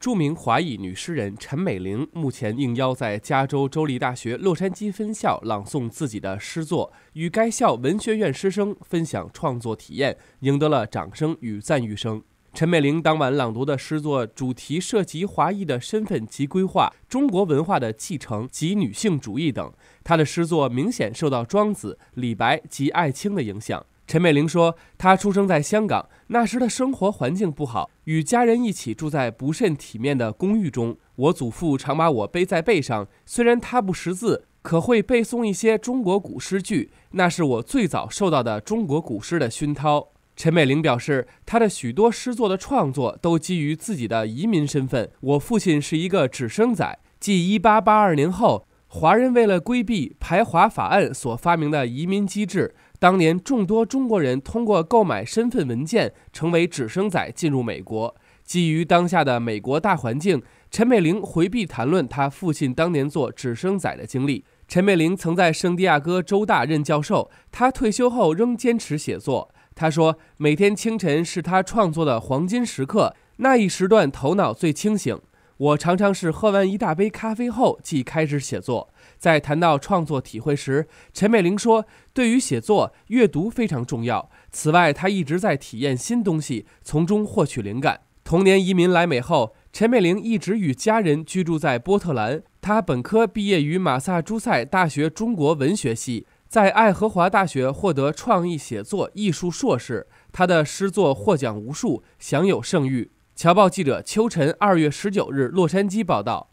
著名华裔女诗人陈美玲目前应邀在加州州立大学洛杉矶分校朗诵自己的诗作，与该校文学院师生分享创作体验，赢得了掌声与赞誉声。陈美玲当晚朗读的诗作主题涉及华裔的身份及规划、中国文化的继承及女性主义等。她的诗作明显受到庄子、李白及艾青的影响。陈美玲说：“她出生在香港，那时的生活环境不好，与家人一起住在不甚体面的公寓中。我祖父常把我背在背上，虽然他不识字，可会背诵一些中国古诗句，那是我最早受到的中国古诗的熏陶。”陈美玲表示，她的许多诗作的创作都基于自己的移民身份。我父亲是一个纸生仔，继一八八二年后。华人为了规避排华法案所发明的移民机制，当年众多中国人通过购买身份文件成为纸生仔进入美国。基于当下的美国大环境，陈美玲回避谈论她父亲当年做纸生仔的经历。陈美玲曾在圣地亚哥州大任教授，她退休后仍坚持写作。她说，每天清晨是她创作的黄金时刻，那一时段头脑最清醒。我常常是喝完一大杯咖啡后即开始写作。在谈到创作体会时，陈美玲说：“对于写作，阅读非常重要。此外，她一直在体验新东西，从中获取灵感。”童年移民来美后，陈美玲一直与家人居住在波特兰。她本科毕业于马萨诸塞大学中国文学系，在爱荷华大学获得创意写作艺术硕士。她的诗作获奖无数，享有盛誉。《侨报》记者邱晨二月十九日洛杉矶报道。